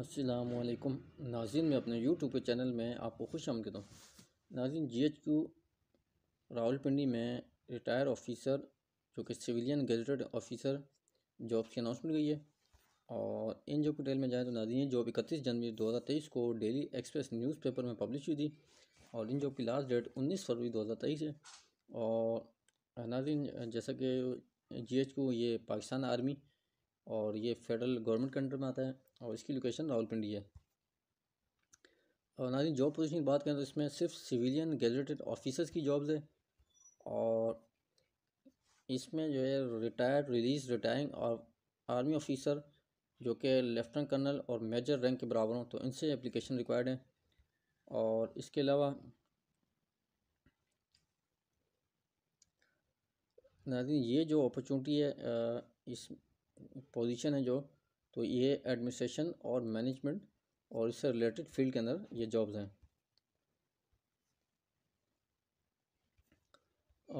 असलकम नाजिन में अपने यूट्यूब के चैनल में आपको खुश आमद हूँ नाजिन जी एच क्यू रावलपिंडी में रिटायर ऑफिसर जो कि सिविलियन गजटेड ऑफिसर जॉब की अनाउंसमेंट गई है और इन जॉब की डिटेल में जाए तो नाजिन ये जॉब इकतीस जनवरी दो हज़ार तेईस को डेली एक्सप्रेस पेपर में पब्लिश हुई थी और इन जॉब की लास्ट डेट उन्नीस फरवरी दो हज़ार तेईस है और नाजिन जैसा कि जी एच क्यू ये पाकिस्तान आर्मी और ये फेडरल गवर्नमेंट के अंडर में आता है और इसकी लोकेशन रावलपिंडी है और नाजिन जॉब पोजीशन की बात करें तो इसमें सिर्फ सिविलियन ग्रेजुएटेड ऑफिसर्स की जॉब्स है और इसमें जो है रिटायर्ड रिलीज रिटायरिंग और आर्मी ऑफिसर जो कि लेफ्टिनेंट कर्नल और मेजर रैंक के बराबर हों तो इनसे एप्लीकेशन रिक्वायर्ड है और इसके अलावा नाजिन ये जो अपॉर्चुनिटी है इस पोजीशन है जो तो ये एडमिनिस्ट्रेशन और मैनेजमेंट और इससे रिलेटेड फील्ड के अंदर ये जॉब्स हैं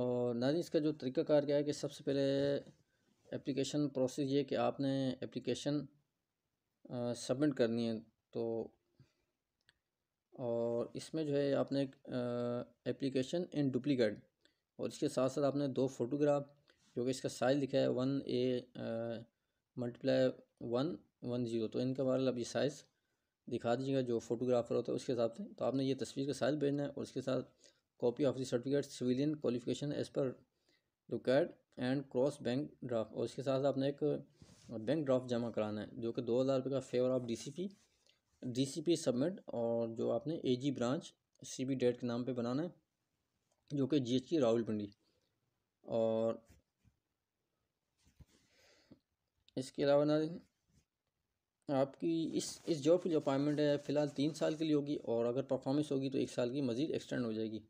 और नाजी इसका जो तरीकाकार क्या है कि सबसे पहले एप्लीकेशन प्रोसेस ये कि आपने एप्लीकेशन सबमिट करनी है तो और इसमें जो है आपने एक एप्लीकेशन इन डुप्लीकेट और इसके साथ साथ आपने दो फोटोग्राफ जो कि इसका साइज़ लिखा है one A multiply one one zero तो इनका वाला अभी साइज़ दिखा दीजिएगा जो फोटोग्राफर होता है उसके हिसाब से तो आपने ये तस्वीर का साइज़ भेजना है और उसके साथ copy of the certificate civilian qualification as per required and cross bank draft और उसके साथ आपने एक बैंक ड्राफ्ट जमा कराना है जो कि दो हज़ार रुपये का favour of DCP DCP submit और जो आपने एजी ब्रांच सीबी डेट के नाम पे बनाना है जो कि जीएचटी पिंडी और इसके अलावा ना आपकी इस इस जॉब की जो अपॉइंटमेंट है फ़िलहाल तीन साल के लिए होगी और अगर परफॉर्मेंस होगी तो एक साल की मज़ीद एक्सटेंड हो जाएगी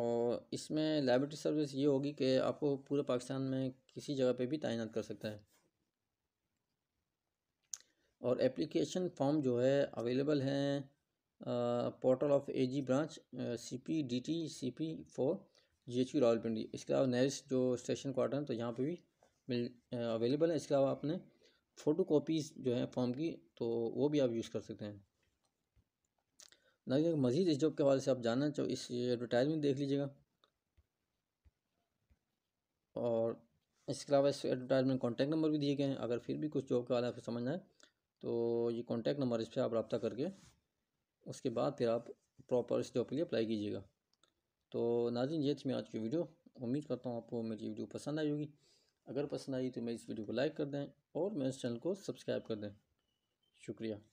और इसमें लाइब्रेटरी सर्विस ये होगी कि आपको पूरे पाकिस्तान में किसी जगह पे भी तैनात कर सकता है और एप्लीकेशन फॉर्म जो है अवेलेबल हैं portal of A G branch C P D T C P four G H U Rawalpindi इसके अलावा नेरिस्ट जो स्टेशन क्वार्टर है तो यहाँ पे भी मिल अवेलेबल है इसके अलावा आपने फ़ोटो कॉपीज़ जो है फॉर्म की तो वो भी आप यूज़ कर सकते हैं ना मज़ीद इस जॉब के हवाले से आप जानना चाहो इस एडवर्टाइजमेंट देख लीजिएगा और इसके अलावा इस एडवर्टाइजमेंट कॉन्टैक्ट नंबर भी दिए गए हैं अगर फिर भी कुछ जॉब के हवाले आपको समझना है तो ये कॉन्टैक्ट नंबर इस पर आप रबता करके उसके बाद फिर आप प्रॉपर इस जॉब के लिए अप्लाई कीजिएगा तो नाजिन ये थी मैं आज की वीडियो उम्मीद करता हूँ आपको मेरी वीडियो पसंद आई होगी अगर पसंद आई तो मैं इस वीडियो को लाइक कर दें और मेरे चैनल को सब्सक्राइब कर दें शुक्रिया